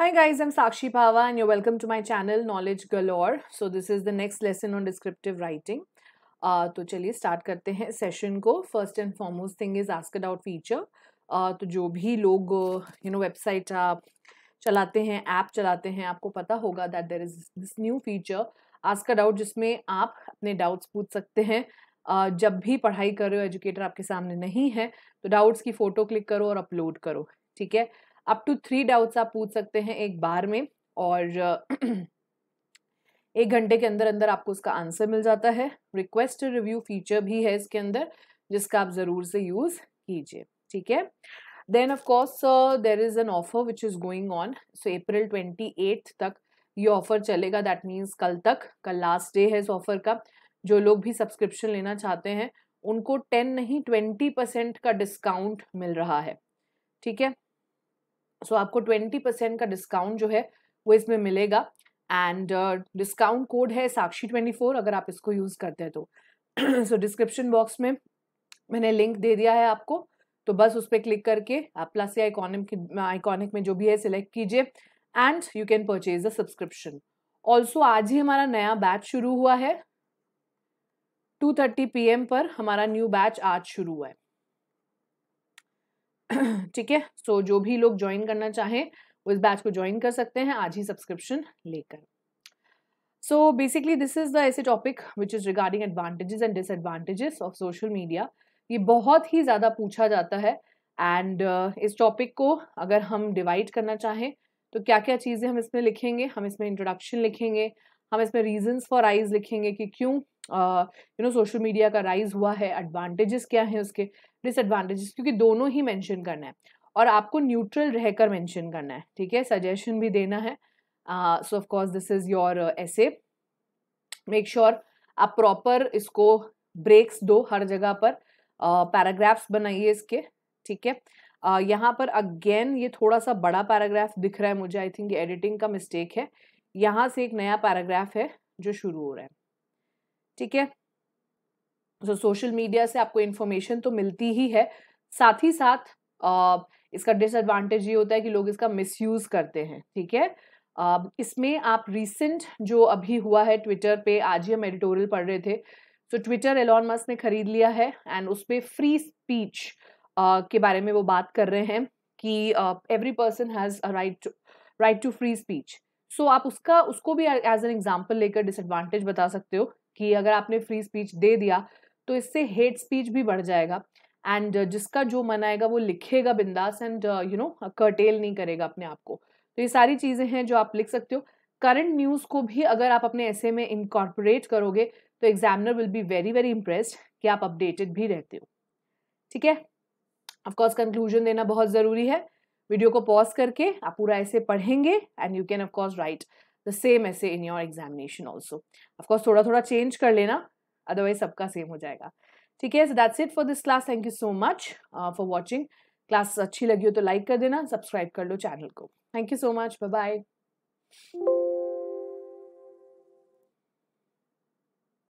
Hi guys, I'm Sakshi Bhava and you're welcome to my channel Knowledge Galore. So this is the next lesson on descriptive writing. Uh, तो चलिए start करते हैं session को. First and foremost thing is ask a doubt feature. Uh, तो जो भी लोग you know website आप चलाते हैं app चलाते हैं आपको पता होगा that there is this new feature ask a doubt जिसमें आप अपने doubts पूछ सकते हैं Uh, जब भी पढ़ाई कर रहे हो educator आपके सामने नहीं है तो doubts की photo click करो और upload करो ठीक है अप टू थ्री डाउट्स आप पूछ सकते हैं एक बार में और एक घंटे के अंदर अंदर आपको उसका आंसर मिल जाता है रिक्वेस्ट रिव्यू फीचर भी है इसके अंदर जिसका आप ज़रूर से यूज़ कीजिए ठीक है then of course there is an offer which is going on so April twenty तक ये ऑफ़र चलेगा दैट मीन्स कल तक कल लास्ट डे है इस ऑफ़र का जो लोग भी सब्सक्रिप्शन लेना चाहते हैं उनको टेन नहीं ट्वेंटी परसेंट का डिस्काउंट मिल रहा है ठीक है सो so, आपको ट्वेंटी परसेंट का डिस्काउंट जो है वो इसमें मिलेगा एंड डिस्काउंट कोड है साक्षी ट्वेंटी फोर अगर आप इसको यूज़ करते हैं तो सो डिस्क्रिप्शन बॉक्स में मैंने लिंक दे दिया है आपको तो बस उस पर क्लिक करके आप प्लस या आइकॉनिक आइकॉनिक में जो भी है सिलेक्ट कीजिए and you can purchase the subscription also आज ही हमारा नया बैच शुरू हुआ है टू थर्टी पी एम पर हमारा न्यू बैच आज शुरू हुआ है ठीक है सो जो भी लोग ज्वाइन करना चाहें वो इस बैच को ज्वाइन कर सकते हैं आज ही सब्सक्रिप्शन लेकर so basically this is the essay topic which is regarding advantages and disadvantages of social media ये बहुत ही ज़्यादा पूछा जाता है एंड uh, इस टॉपिक को अगर हम डिवाइड करना चाहें तो क्या क्या चीज़ें हम इसमें लिखेंगे हम इसमें इंट्रोडक्शन लिखेंगे हम इसमें रीजंस फॉर आइज लिखेंगे कि क्यों यू नो सोशल मीडिया का राइज हुआ है एडवांटेजेस क्या है उसके डिसएडवांटेजेस क्योंकि दोनों ही मेंशन करना है और आपको न्यूट्रल रहकर मेंशन करना है ठीक है सजेशन भी देना है so of course this is your essay make sure आप प्रॉपर इसको ब्रेक्स दो हर जगह पर पैराग्राफ्स uh, बनाइए इसके ठीक है uh, यहाँ पर अगेन ये थोड़ा सा बड़ा पैराग्राफ दिख रहा है मुझे आई थिंक ये एडिटिंग का मिस्टेक है यहाँ से एक नया पैराग्राफ है जो शुरू हो रहा है ठीक है सो सोशल मीडिया से आपको इन्फॉर्मेशन तो मिलती ही है साथ ही साथ आ, इसका डिसएडवांटेज ये होता है कि लोग इसका मिसयूज करते हैं ठीक है आ, इसमें आप रिसेंट जो अभी हुआ है ट्विटर पे आज ही हम एडिटोरियल पढ़ रहे थे सो ट्विटर एलॉन मस्क ने खरीद लिया है एंड उस पर फ्री स्पीच के बारे में वो बात कर रहे हैं कि every person has right right to free speech so so, आप उसका उसको भी एज एन एग्जाम्पल लेकर डिसएडवांटेज बता सकते हो कि अगर आपने फ्री स्पीच दे दिया तो इससे हेट स्पीच भी बढ़ जाएगा एंड uh, जिसका जो मन आएगा वो लिखेगा बिंदास एंड यू नो कर्टेल नहीं करेगा अपने आप को तो ये सारी चीज़ें हैं जो आप लिख सकते हो करंट न्यूज़ को भी अगर आप अपने ऐसे में इनकॉर्पोरेट करोगे तो examiner will be very very impressed कि आप अपडेटेड भी रहते हो ठीक है ऑफकोर्स कंक्लूजन देना बहुत ज़रूरी है वीडियो को पॉज करके आप पूरा ऐसे पढ़ेंगे and you can of course write the same essay in your examination also of course थोड़ा थोड़ा चेंज कर लेना अदरवाइज सबका सेम हो जाएगा ठीक है so that's it for this class thank you so much for watching class अच्छी लगी हो तो लाइक कर देना सब्सक्राइब कर लो चैनल को thank you so much bye bye